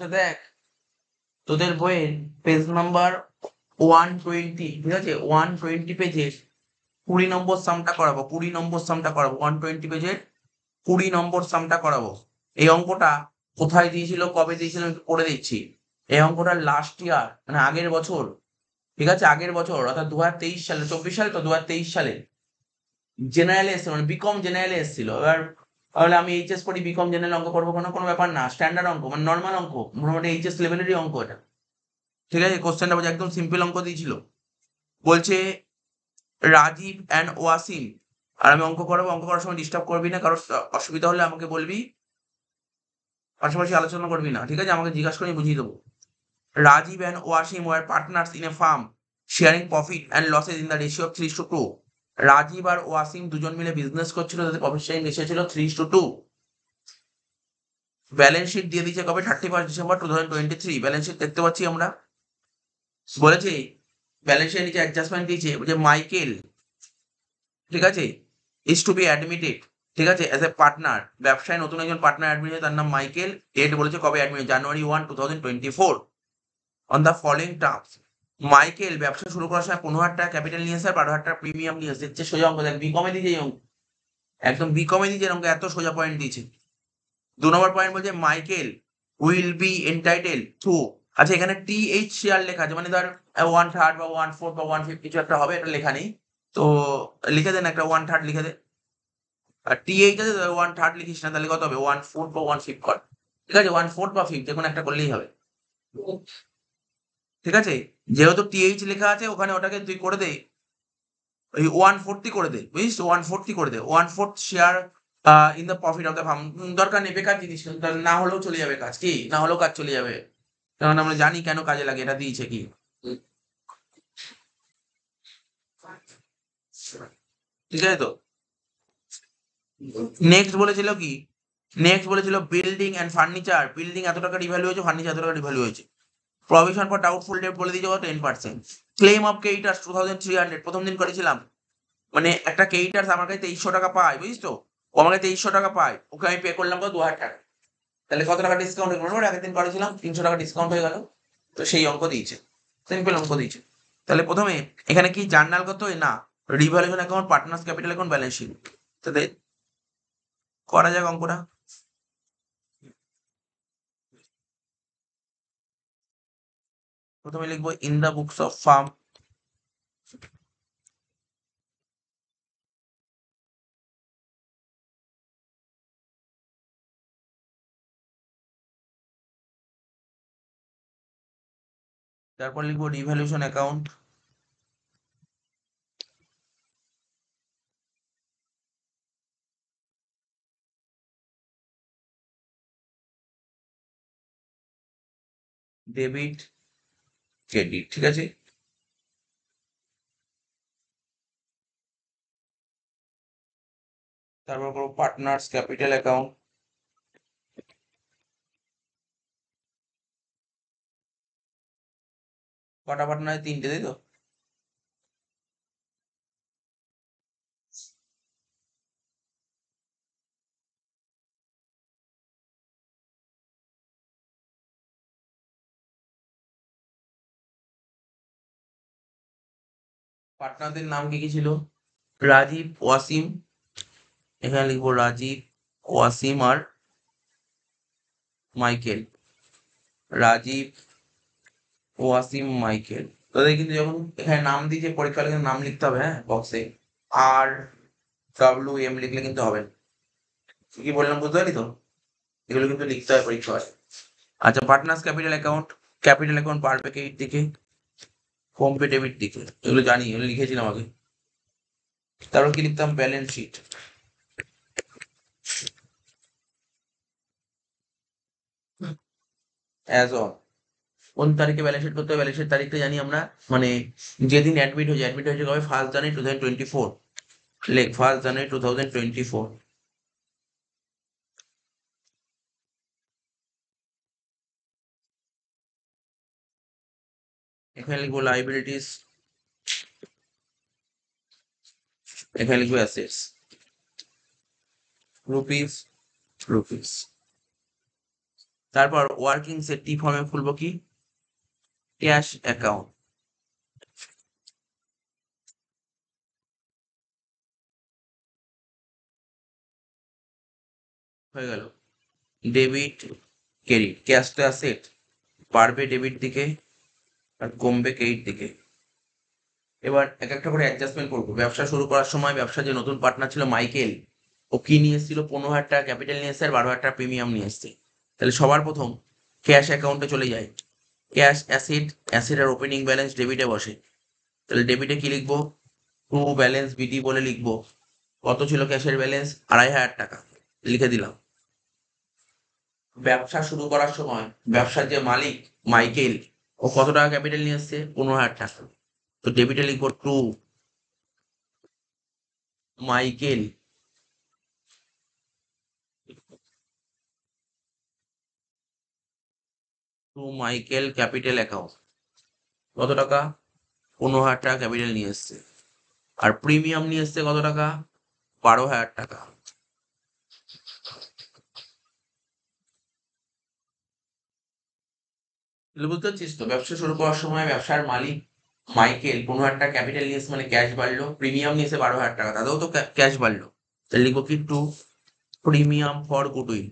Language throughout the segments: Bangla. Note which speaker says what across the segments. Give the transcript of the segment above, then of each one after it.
Speaker 1: তো
Speaker 2: দেখ তোদের বইয়ের পেজ নাম্বার ওয়ান টোয়েন্টি ঠিক আছে ওয়ান টোয়েন্টি পেজের কুড়ি নম্বর সামটা করাবো কুড়ি নম্বর সামটা করাবো ওয়ান টোয়েন্টি পেজের কুড়ি নম্বর সামটা করাবো এই অঙ্কটা কোথায় দিয়েছিল কবে দিয়েছিল আমি করে দিচ্ছি এই অঙ্কটা লাস্ট ইয়ার মানে আগের বছর ঠিক আছে আগের বছর অর্থাৎ দু হাজার তেইশ সালে চব্বিশ সালে তো দু সালে জেনারেলে এসেছিল মানে বিকম জেনারেলে এসেছিল এবার তাহলে আমি এইচএস পড়ি বিকম জেনারেল অঙ্ক করবো কোনো কোনো ব্যাপার না স্ট্যান্ডার্ড অঙ্ক মানে নর্মাল অঙ্ক মোটামুটি এইচএস লেভেলেরই অঙ্ক এটা ঠিক আছে কোশ্চেনটা বলছে একদম সিম্পল অঙ্ক দিয়েছিল বলছে রাজীব অ্যান্ড ওয়াসিম আর আমি অঙ্ক করবো অঙ্ক করার সময় ডিস্টার্ব করবি না কারোর অসুবিধা হলে আমাকে বলবি পাশাপাশি আলোচনা করবি না ঠিক আছে আমাকে জিজ্ঞাসা করে বুঝিয়ে দেবো Rajiv and Wasim were partners in a firm sharing profit and losses in the ratio of three two Rajiv আর ওয়াসিম দুজন মিলে বিজনেস করছিল তাদের প্রফিট শেয়ারিং রেশিও ছিল three two two balance sheet দিয়ে দিয়েছে কবে thirty first December two thousand twenty three balance sheet দেখতে পাচ্ছি আমরা বলেছে ব্যালেন্স শিট নিচে অ্যাডজাস্টমেন্ট দিয়েছে যে মাইকেল ঠিক আছে ইজ টু বি অ্যাডমিটেড ঠিক আছে অ্যাজ এ পার্টনার ব্যবসায় নতুন একজন পার্টনার অ্যাডমিট হয়েছে তার নাম মাইকেল ডেট বলেছে কবে admit January one two thousand twenty four on the following terms Michael ব্যবসা শুরু করার সময় পনেরো হাজার টাকা ক্যাপিটাল নিয়ে আসে বারো হাজার টাকা প্রিমিয়াম নিয়ে আসে যে সোজা অঙ্ক দেখ বিকমে দিয়ে অঙ্ক একদম বিকমে দিয়ে অঙ্ক এত সোজা পয়েন্ট দিয়েছে দু নম্বর পয়েন্ট বলছে Michael will be entitle through আচ্ছা এখানে টি এইচ শেয়ার লেখা আছে মানে ধর ওয়ান থার্ড বা ওয়ান ফোর বা ওয়ান ফিফটি কিছু একটা হবে এটা লেখা নেই তো লিখে দেন একটা ওয়ান থার্ড লিখে দে আর টি এইচ আছে ওয়ান থার্ড লিখিস না তাহলে কত হবে ওয়ান ফোর্থ বা ওয়ান ফিফ কর ঠিক আছে ওয়ান ফোর্থ বা ফিফ যে কোনো একটা করলেই হবে ঠিক আছে যেহেতু টিএইচ লেখা আছে ওখানে ওটাকে তুই করে দে ওই ওয়ান ফোর্টি করে দে বুঝিস ওয়ান ফোর্টি করে দে one fourth share in the profit of the firm দরকার নেই বেকার জিনিস না হলেও চলে যাবে কাজ কি না হলেও কাজ চলে যাবে কারণ আমরা জানি কেন কাজে লাগে এটা দিয়েছে কি ঠিক আছে তো নেক্সট বলেছিল কি নেক্সট বলেছিল বিল্ডিং অ্যান্ড ফার্নিচার বিল্ডিং এত টাকা রিভ্যালু হয়েছে ফার্নিচার এত টাকা রিভ্যালু হয়েছে প্রভিশন ফর ডাউটফুল ডেট বলে দিয়েছে কত ten percent claim of debtors two thousand three hundred প্রথম দিন করেছিলাম মানে একটা কেইটার্স আমার কাছে তেইশশো টাকা পায় বুঝিস তো ও আমার কাছে তেইশশো টাকা পায় ওকে আমি পে করলাম কত দু হাজার টাকা তাহলে কত টাকা ডিসকাউন্ট হয়ে পড়ে একদিন দিন করেছিলাম তিনশো টাকা ডিসকাউন্ট হয়ে গেল তো সেই অঙ্ক দিয়েছে সিম্পল অঙ্ক দিয়েছে তাহলে প্রথমে এখানে কি জার্নাল কত না revaluation account partners capital account balance sheet তাহলে করা যাক অঙ্কটা প্রথমে লিখবো in the books of firm
Speaker 1: তারপর লিখবো রিভ্যালুয়েশন অ্যাকাউন্ট ডেবিট ক্রেডিট ঠিক আছে তারপর করবো পার্টনার্স ক্যাপিটাল অ্যাকাউন্ট
Speaker 2: কটা পার্টনার তিনটে তাই তো পার্টনারদের নাম কি কি ছিল রাজীব ওয়াসিম এখানে লিখবো রাজীব ওয়াসিম আর মাইকেল রাজীব ওয়াসিম মাইকেল তাদের কিন্তু যখন এখানে নাম দিয়েছে পরীক্ষা লিখে নাম লিখতে হবে হ্যাঁ বক্সে আর ডাব্লিউ এম লিখলে কিন্তু হবে কি বললাম বুঝতে পারি তো এগুলো কিন্তু লিখতে হয় পরীক্ষায় আচ্ছা partners capital account capital account পার প্যাকেট দিকে হোম ডেবিট দিকে এগুলো জানি এগুলো লিখেছিলাম আগে তারপর কি লিখতাম ব্যালেন্স শিট অ্যাজ অল কোন তারিখে ব্যালেন্স শিট করতে হবে ব্যালেন্স শিট তারিখটা জানি আমরা মানে যেদিন অ্যাডমিট হয়েছে অ্যাডমিট হয়েছে কবে first January two thousand twenty four লেখ first January two thousand twenty four এখানে লিখবো লাইবিলিটিস এখানে লিখবো অ্যাসেটস রুপিস রুপিস তারপর ওয়ার্কিংস এর টি ফর্মে খুলবো কি ক্যাশ অ্যাকাউন্ট হয়ে গেল debit credit cash to asset পারবে ডেবিট দিকে আর কমবে এইট দিকে এবার এক একটা করে অ্যাডজাস্টমেন্ট করবো ব্যবসা শুরু করার সময় ব্যবসা যে নতুন পার্টনার ছিল মাইকেল ও কি নিয়ে এসেছিল পনেরো হাজার টাকা ক্যাপিটাল নিয়ে এসছে আর বারো হাজার টাকা প্রিমিয়াম নিয়ে এসছে তাহলে সবার প্রথম ক্যাশ অ্যাকাউন্টে চলে যায় ক্যাশ অ্যাসেট অ্যাসেট আর ওপেনিং ব্যালেন্স ডেবিটে বসে তাহলে ডেবিটে কি লিখবো টু ব্যালেন্স বিডি বলে লিখবো কত ছিল ক্যাশের ব্যালেন্স আড়াই হাজার টাকা লিখে দিলাম ব্যবসা শুরু করার সময় ব্যবসার যে মালিক মাইকেল ও কত টাকা ক্যাপিটাল নিয়ে আসছে পনেরো হাজার টাকা তো ডেবিটাল equal to Michael to Michael capital account কত টাকা পনেরো হাজার টাকা ক্যাপিটাল নিয়ে এসছে আর প্রিমিয়াম নিয়ে এসছে কত টাকা বারো হাজার টাকা তাহলে বুঝতে পারছিস তো ব্যবসা শুরু করার সময় ব্যবসার মালিক মাইকেল পনেরো হাজার টাকা ক্যাপিটাল নিয়েছে মানে ক্যাশ বাড়লো প্রিমিয়াম নিয়েছে বারো হাজার টাকা তাদেরও তো ক্যাশ বাড়লো তাহলে লিখবো কি টু প্রিমিয়াম ফর গুডউইল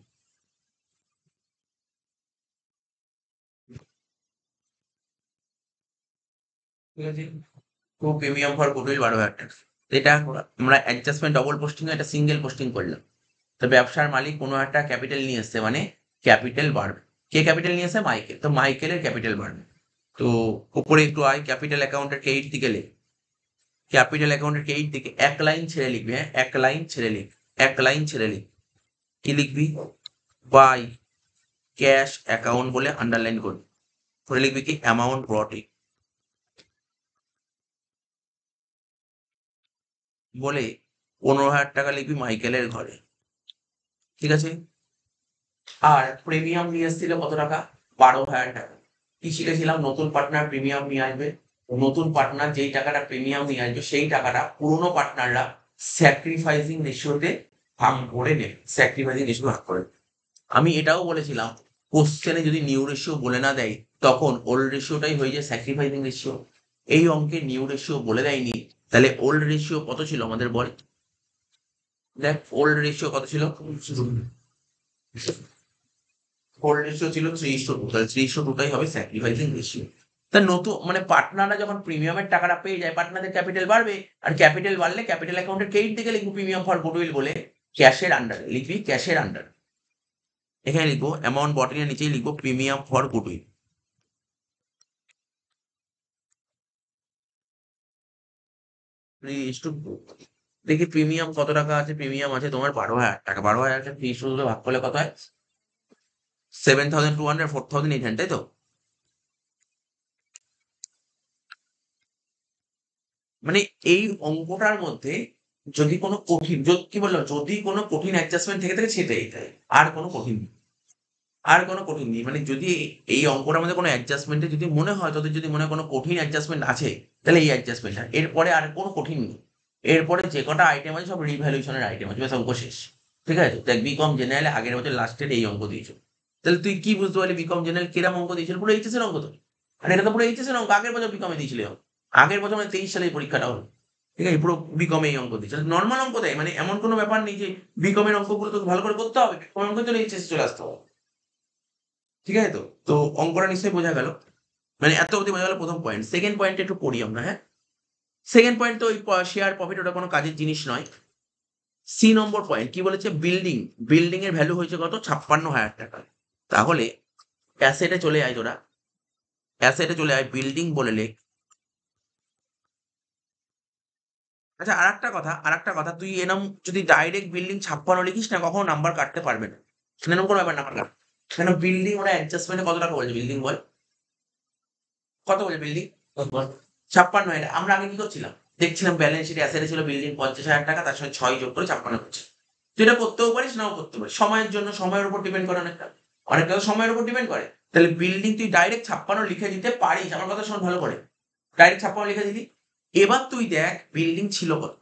Speaker 1: ঠিক আছে টু প্রিমিয়াম ফর গুডউইল
Speaker 2: বারো হাজার টাকা এটা আমরা অ্যাডজাস্টমেন্ট ডবল পোস্টিং এটা সিঙ্গেল পোস্টিং করলাম তো ব্যবসার মালিক পনেরো হাজার টাকা ক্যাপিটাল নিয়ে এসছে মানে ক্যাপিটাল বাড়বে কে ক্যাপিটাল নিয়েছে মাইকেল তো মাইকেলের ক্যাপিটাল বাড়বে তো উপরে একটু আয় ক্যাপিটাল অ্যাকাউন্টের এইট দিকে লিখ ক্যাপিটাল অ্যাকাউন্টের এইট দিকে এক লাইন ছেড়ে লিখবি হ্যাঁ এক লাইন ছেড়ে লিখ এক লাইন ছেড়ে লিখ কি লিখবি বাই ক্যাশ অ্যাকাউন্ট বলে আন্ডারলাইন করবি করে লিখবি কি অ্যামাউন্ট ব্রটে বলে পনেরো হাজার টাকা লিখবি মাইকেলের ঘরে ঠিক আছে আর প্রিমিয়াম নিয়ে এসেছিল কত টাকা বারো হাজার টাকা কি শিখেছিলাম নতুন পার্টনার প্রিমিয়াম নিয়ে আসবে নতুন পার্টনার যেই টাকাটা প্রিমিয়াম নিয়ে আসবে সেই টাকাটা পুরোনো পার্টনাররা স্যাক্রিফাইসিং রেশিওতে ভাগ করে নেবে স্যাক্রিফাইসিং রেশিও ভাগ করে আমি এটাও বলেছিলাম কোশ্চেনে যদি নিউ রেশিও বলে না দেয় তখন ওল্ড রেশিওটাই হয়ে যায় স্যাক্রিফাইসিং রেশিও এই অঙ্কে নিউ রেশিও বলে দেয়নি তাহলে ওল্ড রেশিও কত ছিল আমাদের বল দেখ ওল্ড রেশিও কত ছিল গোল্ড রেশিও ছিল থ্রি ইস্টু টু তাহলে থ্রি ইস্টু টুটাই হবে স্যাক্রিফাইসিং রেশিও তা নতুন মানে পার্টনাররা যখন প্রিমিয়ামের টাকাটা পেয়ে যায় পার্টনারদের ক্যাপিটাল বাড়বে আর ক্যাপিটাল বাড়লে ক্যাপিটাল অ্যাকাউন্টের ক্রেডিট থেকে লিখবো প্রিমিয়াম ফর গুডউইল বলে ক্যাশের আন্ডার লিখবি ক্যাশের আন্ডার এখানে লিখবো অ্যামাউন্ট বটলের নিচে লিখবো প্রিমিয়াম ফর গুডউইল দেখি প্রিমিয়াম কত টাকা আছে প্রিমিয়াম আছে তোমার বারো হাজার টাকা বারো হাজার টাকা ভাগ করলে কত হয় seven thousand two hundred four thousand eight hundred তাই তো মানে এই অঙ্কটার মধ্যে যদি কোনো কঠিন কি বললো যদি কোনো কঠিন অ্যাডজাস্টমেন্ট থেকে থাকে সেটাই তাই আর কোনো কঠিন নেই আর কোনো কঠিন নেই মানে যদি এই অঙ্কটার মধ্যে কোনো অ্যাডজাস্টমেন্টে যদি মনে হয় তোদের যদি মনে হয় কোনো কঠিন অ্যাডজাস্টমেন্ট আছে তাহলে এই অ্যাডজাস্টমেন্টটা এরপরে আর কোনো কঠিন নেই এরপরে যে কটা আইটেম আছে সব রিভ্যালুশনের আইটেম আছে ব্যাস অঙ্ক শেষ ঠিক আছে দেখ বিকম জেনারেলে আগের বছর লাস্টের এই অঙ্ক দিয়েছো তাহলে তুই কি বুঝতে পারলি বিকম জেনারেল কেরাম অঙ্ক দিয়েছিল পুরো এইচএস এর অঙ্ক তো আর এটা তো পুরো এইচএসের অঙ্ক আগের বছর বিকমে দিয়েছিল আগের বছর মানে তেইশ সালে পরীক্ষাটা হলো ঠিক আছে পুরো বিকমে এই অঙ্ক দিয়েছিল নর্মাল অঙ্ক দেয় মানে এমন কোনো ব্যাপার নেই যে বিকমের অঙ্কগুলো তো ভালো করে করতে হবে বিকম অঙ্ক চলে এইচএস চলে আসতে হবে ঠিক আছে তো তো অঙ্কটা নিশ্চয়ই বোঝা গেল মানে এত অবধি বোঝা গেল প্রথম পয়েন্ট সেকেন্ড পয়েন্টটা একটু পড়ি আমরা হ্যাঁ সেকেন্ড পয়েন্ট তো ওই শেয়ার প্রফিট ওটা কোনো কাজের জিনিস নয় সি নম্বর পয়েন্ট কি বলেছে বিল্ডিং বিল্ডিং এর ভ্যালু হয়েছে কত ছাপ্পান্ন হাজার টাকা তাহলে অ্যাসেটে চলে আয় তোরা অ্যাসেটে চলে আয় বিল্ডিং বলে লেখ আচ্ছা আর একটা কথা আর একটা কথা তুই এরম যদি ডাইরেক্ট বিল্ডিং ছাপ্পানো লিখিস না কখনো নাম্বার কাটতে পারবে না এরম কোনো ব্যাপার নাম্বার কাট কেন বিল্ডিং ওরা অ্যাডজাস্টমেন্টে কত টাকা বলছে বিল্ডিং বল কত বলছে বিল্ডিং ছাপ্পান্ন এটা আমরা আগে কি করছিলাম দেখছিলাম ব্যালেন্স শিটে অ্যাসেটে ছিল বিল্ডিং পঞ্চাশ হাজার টাকা তার সঙ্গে ছয় যোগ করে ছাপ্পান্ন হচ্ছে তুই এটা করতেও পারিস নাও করতে পারিস সময়ের জন্য সময়ের উপর ডিপেন্ড করে অনেকটা অনেকটা তো সময়ের উপর ডিপেন্ড করে তাহলে বিল্ডিং তুই ডাইরেক্ট ছাপ্পান্ন লিখে দিতে পারিস আমার কথা শোন ভালো করে ডাইরেক্ট ছাপ্পান্ন লিখে দিলি এবার তুই দেখ বিল্ডিং ছিল কত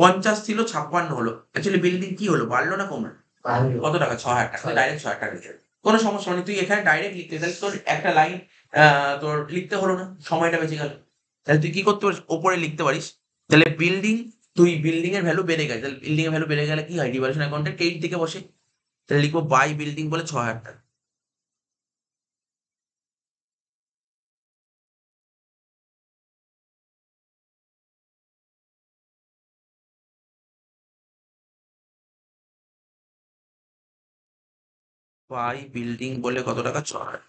Speaker 2: পঞ্চাশ ছিল ছাপ্পান্ন হলো অ্যাকচুয়ালি বিল্ডিং কি হলো বাড়লো না কমলো কত টাকা ছ হাজার টাকা ডাইরেক্ট ছ হাজার টাকা লিখে কোনো সমস্যা নেই তুই এখানে ডাইরেক্ট লিখতে তাহলে তোর একটা লাইন তোর লিখতে হলো না সময়টা বেঁচে গেল তাহলে তুই কি করতে পারিস ওপরে লিখতে পারিস তাহলে বিল্ডিং তুই বিল্ডিং এর ভ্যালু বেড়ে গেছে তাহলে বিল্ডিং এর ভ্যালু বেড়ে গেলে কি হয় ডিভারেশন অ্যাকাউন্টে ক্রেডিট দিকে বসে তাহলে লিখবো বাই বিল্ডিং বলে ছ হাজার টাকা
Speaker 1: বাই বিল্ডিং বলে
Speaker 2: কত টাকা ছ হাজার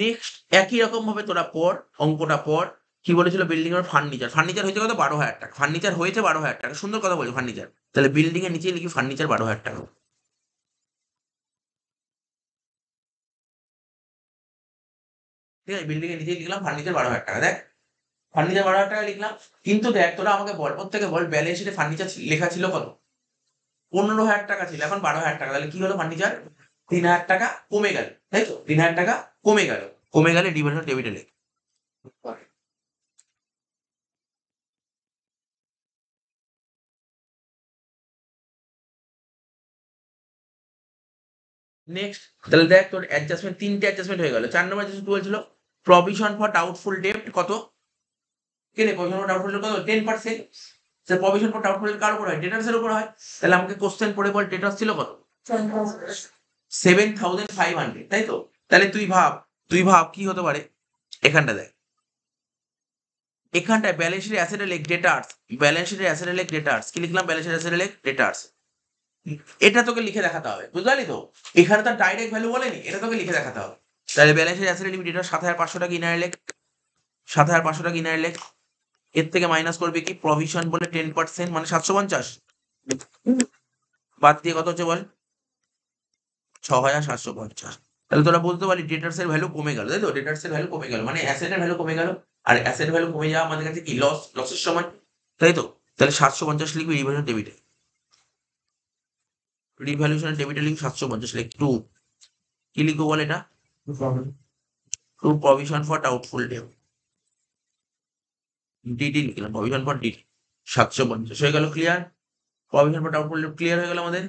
Speaker 2: নেক্সট একই রকম ভাবে তোরা পর অঙ্কটা পড় কি বলেছিল বিল্ডিং এর ফার্নিচার ফার্নিচার হয়েছে কত বারো হাজার টাকা ফার্নিচার হয়েছে বারো হাজার টাকা সুন্দর কথা বলছে ফার্নিচার তাহলে বিল্ডিং এর নিচে লিখি ফার্নিচার বারো হাজার টাকা ঠিক আছে বিল্ডিং এর নিচে লিখলাম ফার্নিচার বারো হাজার টাকা দেখ ফার্নিচার বারো হাজার টাকা লিখলাম কিন্তু দেখ তোরা আমাকে বল প্রত্যেকে বল ব্যালেন্স শিটে ফার্নিচার লেখা ছিল কত পনেরো হাজার টাকা ছিল এখন বারো হাজার টাকা তাহলে কি হলো ফার্নিচার তিন হাজার টাকা কমে গেল তাই তো তিন হাজার টাকা কমে গেল কমে গেলে ডিভিশন ডেবিটে লেখ নেক্সট তাহলে দেখ তোর অ্যাডজাস্টমেন্ট তিনটে অ্যাডজাস্টমেন্ট হয়ে গেল চার নম্বর অ্যাডজাস্টমেন্ট বলছিল প্রভিশন ফর ডাউটফুল ডেট কত কে রে প্রভিশন ফর ডাউটফুল কত ten percent sir provision for doubtful কার উপর হয় ডেটার্সের উপর হয় তাহলে আমাকে কোশ্চেন পড়ে বল ডেটার্স ছিল কত সেভেন থাউজেন্ড ফাইভ হান্ড্রেড তাই তো তাহলে তুই ভাব তুই ভাব কি হতে পারে এখানটা দেখ এখানটায় ব্যালেন্সের অ্যাসেটে লেখ ডেটার্স ব্যালেন্সের অ্যাসেটে লেখ ডেটার্স কি লিখলাম ব্যালেন্সের অ্যাসেটে লেখ ডেটার্স এটা তোকে লিখে দেখাতে হবে বুঝলি তো এখানে তার ডাইরেক্ট ভ্যালু বলেনি এটা তোকে লিখে দেখাতে হবে তাহলে ব্যালেন্সের অ্যাসেট লিমিটেড সাত হাজার পাঁচশো টাকা ইনার লেখ সাত হাজার পাঁচশো টাকা ইনার লেখ এর থেকে মাইনাস করবে কি প্রভিশন বলে টেন পার্সেন্ট মানে সাতশো পঞ্চাশ বাদ দিয়ে কত হচ্ছে বল ছ হাজার সাতশো পঞ্চাশ তাহলে তোরা বলতে পারি ডেটার্স এর ভ্যালু কমে গেল তাই তো ডেটার্স এর ভ্যালু কমে গেল মানে অ্যাসেটের ভ্যালু কমে গেল আর অ্যাসেট ভ্যালু কমে যাওয়া আমাদের কাছে কি লস লসের সময় তাই তো তাহলে সাতশো পঞ্চাশ লিখবি রিভার্স ডেবিটে রিভ্যালুয়েশন ডেবিট লিঙ্ক সাতশো পঞ্চাশ লাইক টু কি লিখো বল এটা to provision for doubtful debt DD লিখলাম প্রভিশন ফর ডিডি সাতশো হয়ে গেল clear provision for doubtful debt clear হয়ে গেল আমাদের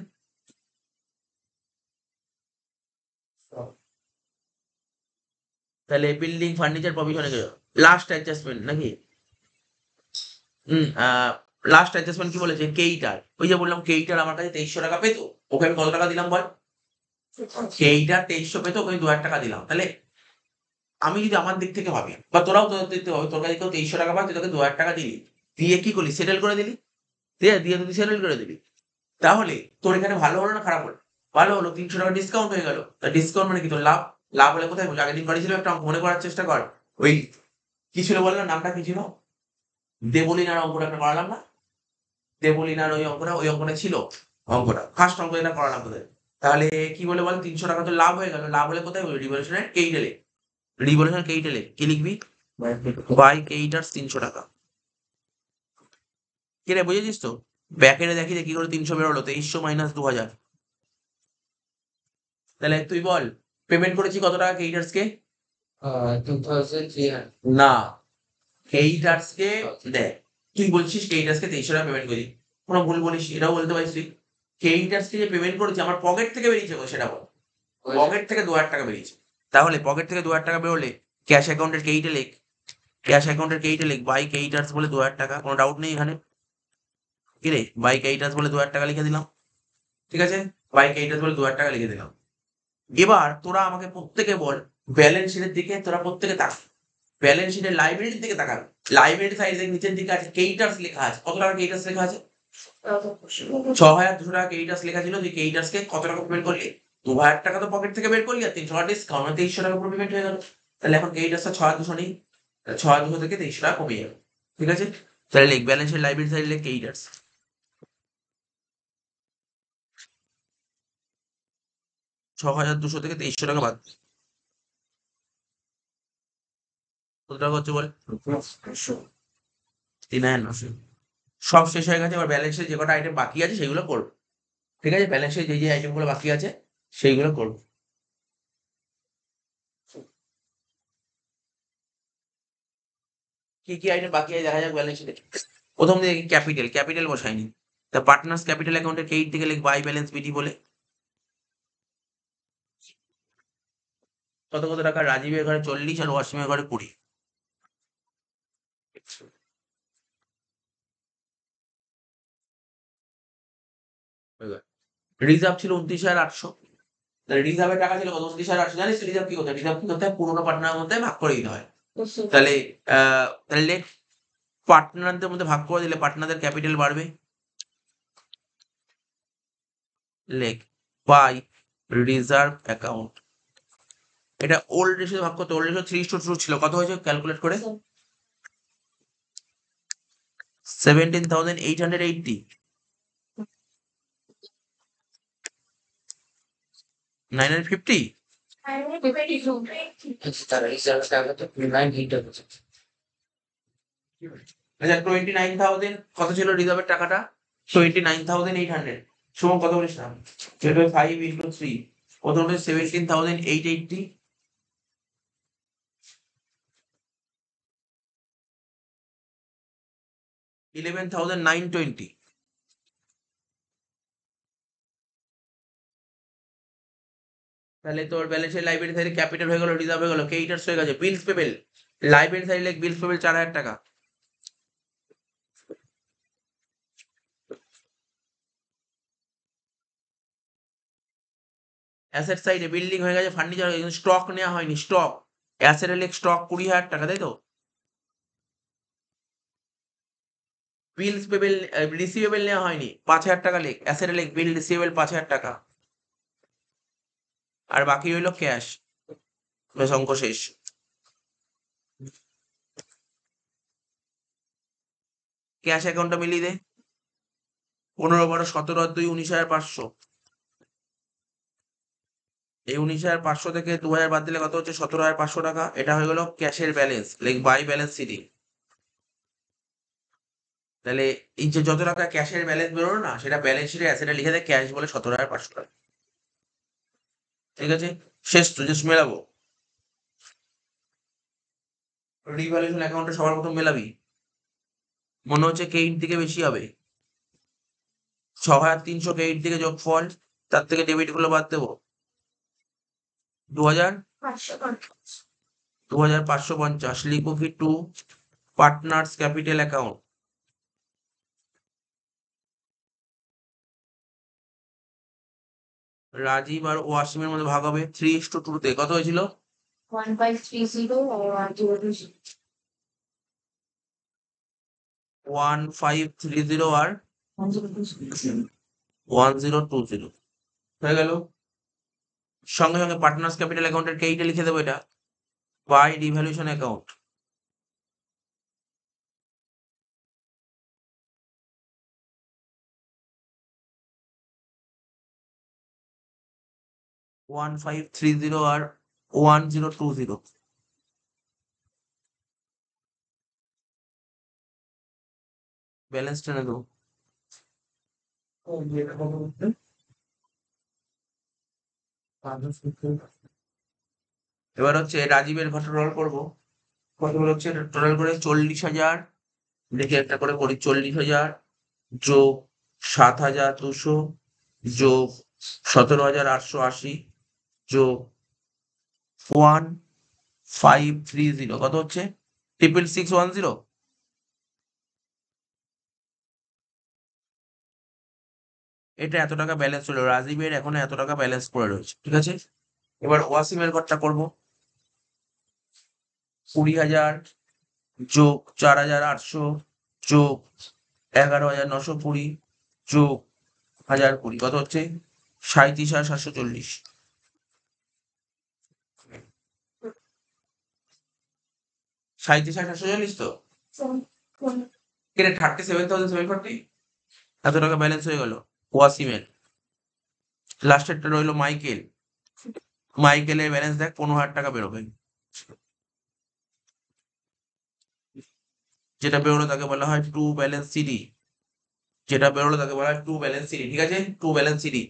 Speaker 2: তাহলে বিল্ডিং ফার্নিচার গেল লাস্ট অ্যাডজাস্টমেন্ট নাকি হুম লাস্ট অ্যাডজাস্টমেন্ট কি বলেছে কেইটার ওই যে বললাম কেইটার আমার কাছে তেইশশো টাকা পেতো ওকে আমি কত টাকা দিলাম বল কেইটার তেইশশো পেতো ওকে আমি দু হাজার টাকা দিলাম তাহলে আমি যদি আমার দিক থেকে ভাবি বা তোরাও তোর দিতে হবে তোর কাছে কেউ তেইশশো টাকা পাচ্ছে তোকে দু হাজার টাকা দিলি দিয়ে কি করলি সেটেল করে দিলি ঠিক আছে দিয়ে তুই সেটেল করে দিলি তাহলে তোর এখানে ভালো হলো না খারাপ হলো ভালো হলো তিনশো টাকা ডিসকাউন্ট হয়ে গেল তা ডিসকাউন্ট মানে কি তোর লাভ লাভ হলে কোথায় বলছি আগের দিন করেছিল একটা মনে করার চেষ্টা কর ওই কি ছিল বললাম নামটা কি ছিল আর অঙ্কটা একটা করালাম না দেবলিনার ওই অঙ্কটা ওই অঙ্কটা ছিল অঙ্কটা ফার্স্ট অঙ্ক এটা করালাম তোদের তাহলে কি বলে বল তিনশো টাকা তো লাভ হয়ে গেল লাভ হলে কোথায় বলবি রিভলিউশনের কেইটেলে রিভলিউশন কেইটেলে কি লিখবি বাই কেইটার্স e তিনশো টাকা কি রে বুঝেছিস তো ব্যাকেটে দেখি যে কি করে তিনশো বেরোলো তেইশশো মাইনাস দু হাজার তাহলে তুই বল পেমেন্ট করেছি কত টাকা কেইটার্স e কে না কেইটার্স e কে দেখ তুই বলছিস কেইটাসকে তেইশশো টাকা পেমেন্ট করি কোনো ভুল বলিস এটাও বলতে পারিস তুই কে কেইটাসকে যে পেমেন্ট করেছি আমার পকেট থেকে বেরিয়েছে সেটা বল পকেট থেকে দু হাজার টাকা বেরিয়েছে তাহলে পকেট থেকে দু হাজার টাকা বেরোলে ক্যাশ অ্যাকাউন্টের কেইটে লেখ ক্যাশ অ্যাকাউন্টের কেইটে লেখ বাই কেইটার্স বলে দু হাজার টাকা কোনো ডাউট নেই এখানে কি রে বাই কেইটার্স বলে দু হাজার টাকা লিখে দিলাম ঠিক আছে বাই কেইটার্স বলে দু হাজার টাকা লিখে দিলাম এবার তোরা আমাকে প্রত্যেকে বল ব্যালেন্স শিটের দিকে তোরা প্রত্যেকে তাক ব্যালেন্স শিটের লাইব্রেরির দিকে তাকান লাইব্রেরি সাইজের নিচের দিকে আছে কেইটার্স লেখা আছে কত টাকা কেইটার্স লেখা আছে ছ হাজার দুশো টাকা কেইটার্স লেখা ছিল তুই কেইটার্স কে কত টাকা পেমেন্ট করলি দু হাজার টাকা তো পকেট থেকে বের করলি আর তিনশো টাকা ডিসকাউন্ট তেইশশো টাকা পুরো পেমেন্ট হয়ে গেল তাহলে এখন কেইটার্সটা ছ হাজার দুশো নেই ছ হাজার দুশো থেকে তেইশশো টাকা কমে যাবে ঠিক আছে তাহলে লেখ ব্যালেন্সের লাইব্রেরি সাইড লেখ কেইটার্স ছ হাজার দুশো থেকে তেইশশো টাকা বাদ কতটা হচ্ছে বল তিন নশো সব শেষ হয়ে গেছে এবার ব্যালেন্সে যে কটা আইটেম বাকি আছে সেগুলো করবো ঠিক আছে ব্যালেন্সে যে যে আইটেমগুলো বাকি আছে সেইগুলো করবো কি কি আইটেম বাকি আছে দেখা যাক ব্যালেন্সে শিটে প্রথম দিকে ক্যাপিটাল ক্যাপিটাল বসাইনি তা পার্টনার্স ক্যাপিটাল অ্যাকাউন্টের কেইট থেকে লিখ বাই ব্যালেন্স বিডি বলে কত কত টাকা রাজীবের ঘরে চল্লিশ আর ওয়াসিমের ঘরে কুড়ি রিজার্ভ ছিল উনত্রিশ হাজার আটশো রিজার্ভের টাকা ছিল উনত্রিশ হাজার আটশো জানিস রিজার্ভ কি হতো রিজার্ভ কি হতে পুরোনো পাটনার মধ্যে ভাগ করে দিতে হয় তাহলে তাহলে পার্টনারদের মধ্যে ভাগ করে দিলে পার্টনারদের ক্যাপিটাল বাড়বে লেক বাই রিজার্ভ অ্যাকাউন্ট এটা ওল্ড রেশিও ভাগ করতে old ratio three two two ছিল কত হয়েছে ক্যালকুলেট করে seventeen thousand eight hundred eighty nine hundred twenty nine thousand কত ছিল রিজার্ভের টাকাটা twenty nine thousand eight hundred সমান কত বলিস না ফাইভ ইন্টু থ্রি কত seventeen thousand eight eighty eleven thousand nine twenty তাহলে তোর ব্যালেন্সের লাইব্রেরি থাইলে ক্যাপিটাল হয়ে গেল রিজার্ভ হয়ে গেল কেইটার্স হয়ে গেছে বিলস পেবেল লাইব্রেরি থাইলে বিলস পেবেল চার হাজার টাকা অ্যাসেট সাইডে বিল্ডিং হয়ে গেছে ফার্নিচার স্টক নেওয়া হয়নি স্টক অ্যাসেট স্টক কুড়ি হাজার টাকা তাই তো বিলস পেবেল রিসিভেবল নেওয়া হয়নি পাঁচ হাজার টাকা লেখ অ্যাসেট লেখ বিল রিসিভেবল পাঁচ হাজার টাকা আর বাকি রইল ক্যাশ বেশ অঙ্ক শেষ ক্যাশ অ্যাকাউন্টটা মিলিয়ে দে পনেরো বারো সতেরো দুই উনিশ হাজার পাঁচশো এই উনিশ হাজার পাঁচশো থেকে দু হাজার বাদ দিলে কত হচ্ছে সতেরো হাজার পাঁচশো টাকা এটা হয়ে গেল ক্যাশের balance like by balance sitting তাহলে এই যে যত টাকা ক্যাশের ব্যালেন্স বেরোলো না সেটা ব্যালেন্স শিটে অ্যাসেটে লিখে দেয় ক্যাশ বলে সতেরো হাজার পাঁচশো টাকা ঠিক আছে শেষ তো জাস্ট মেলাবো রিভ্যালুয়েশন অ্যাকাউন্টে সবার প্রথম মেলাবি মনে হচ্ছে কে কেইট থেকে বেশি হবে ছ হাজার তিনশো কেইট থেকে যোগ ফল তার থেকে ডেবিট গুলো বাদ দেবো দু হাজার দু হাজার পাঁচশো পঞ্চাশ লিখবো to partners capital account Rajib আর ওয়াসিমের মধ্যে ভাগ হবে থ্রি ইস টু তে কত হয়েছিল
Speaker 1: ওয়ান
Speaker 2: ফাইভ থ্রি জিরো আর ওয়ান জিরো টু জিরো হয়ে গেল সঙ্গে সঙ্গে পার্টনার্স ক্যাপিটাল অ্যাকাউন্টের কেইটা লিখে দেবো এটা by devaluation account
Speaker 1: one five three zero আর ওয়ান জিরো টু জিরো
Speaker 2: ব্যালেন্সটা না দেবো এবার হচ্ছে রাজীবের ঘর টোটাল করবো কতগুলো হচ্ছে টোটাল করে চল্লিশ হাজার দেখি একটা করে করি চল্লিশ হাজার যোগ সাত হাজার দুশো যোগ সতেরো হাজার আটশো আশি যোগ ওয়ান ফাইভ থ্রি জিরো কত হচ্ছে ট্রিপল সিক্স ওয়ান জিরো এটা এত টাকা ব্যালেন্স ছিল রাজীবের এখন এত টাকা ব্যালেন্স করে রয়েছে ঠিক আছে এবার ওয়াসিমের ঘরটা করব কুড়ি হাজার যোগ চার হাজার আটশো যোগ এগারো হাজার নশো কুড়ি যোগ হাজার কুড়ি কত হচ্ছে সাঁইত্রিশ হাজার সাতশো চল্লিশ সাঁত্রিশ আটশো চল্লিশ তো কেটে thirty seven thousand seven forty এত টাকা ব্যালেন্স হয়ে গেল ওয়াসিমের লাস্টেরটা রইলো মাইকেল মাইকেলের ব্যালেন্স দেখ পনেরো হাজার টাকা বেরোবে যেটা বেরোলো তাকে বলা হয় টু ব্যালেন্স সিডি যেটা বেরোলো তাকে বলা হয় টু ব্যালেন্স সিডি ঠিক আছে টু ব্যালেন্স সিডি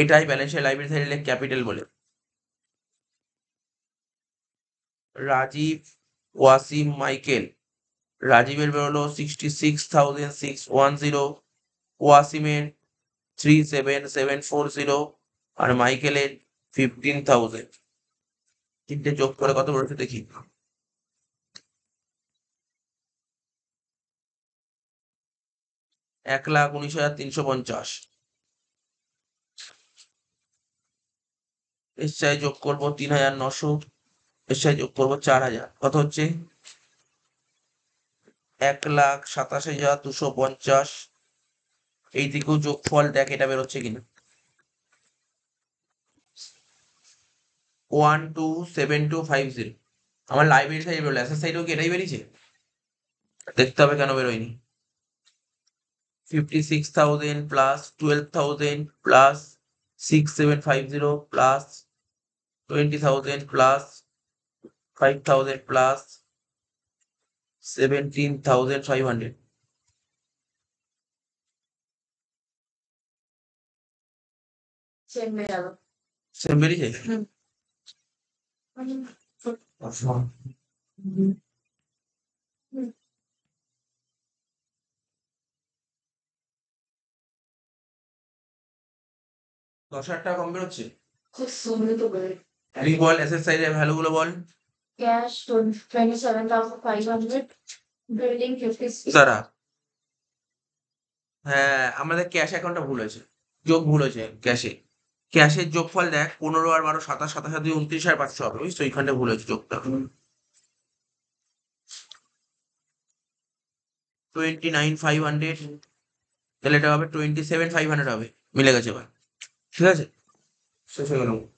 Speaker 2: এটাই ব্যালেন্সের লাইব্রেরি সাইডে ক্যাপিটাল বলে রাজীব ওয়াসিম মাইকেল রাজীবের বেরোলো sixty six thousand six one zero ওয়াসিমের three seven seven four zero আর মাইকেলের ফিফটিন থাউজেন্ড তিনটে যোগ করে কত বলেছে দেখি এক লাখ উনিশ হাজার তিনশো পঞ্চাশ এর চাই যোগ করবো তিন হাজার নশো এর সাথে যোগ করবো চার হাজার কত হচ্ছে এক লাখ সাতাশ হাজার দুশো পঞ্চাশ এই দিকেও যোগফল দেখ এটা বেরোচ্ছে কিনা one two seven two five zero আমার লাইব্রেরি সাইড বেরোলো অ্যাসেস সাইডেও কি এটাই বেরিয়েছে দেখতে হবে কেন বেরোয়নি fifty six thousand plus twelve thousand plus six seven five zero plus twenty thousand plus five thousand plus seventeen thousand five hundred.
Speaker 1: দশ হাজার টাকা
Speaker 2: কম বেরোচ্ছে খুব সুন্দর তো রিবল এসএস সাইডের ভ্যালুগুলো বল Cash, 27,500. Building, 56. দাঁড়া হ্যাঁ আমাদের ক্যাশ অ্যাকাউন্টটা ভুল হয়েছে যোগ ভুল হয়েছে ক্যাশে ক্যাশের যোগফল দেখ পনেরো আর বারো সাতাশ সাতাশ সাথে উনত্রিশ আর পাঁচশো হবে বুঝছো ওইখানটা ভুল হয়েছে যোগটা টোয়েন্টি নাইন ফাইভ হান্ড্রেড তাহলে এটা হবে টোয়েন্টি সেভেন ফাইভ হান্ড্রেড হবে মিলে গেছে এবার ঠিক আছে শেষ হয়ে গেল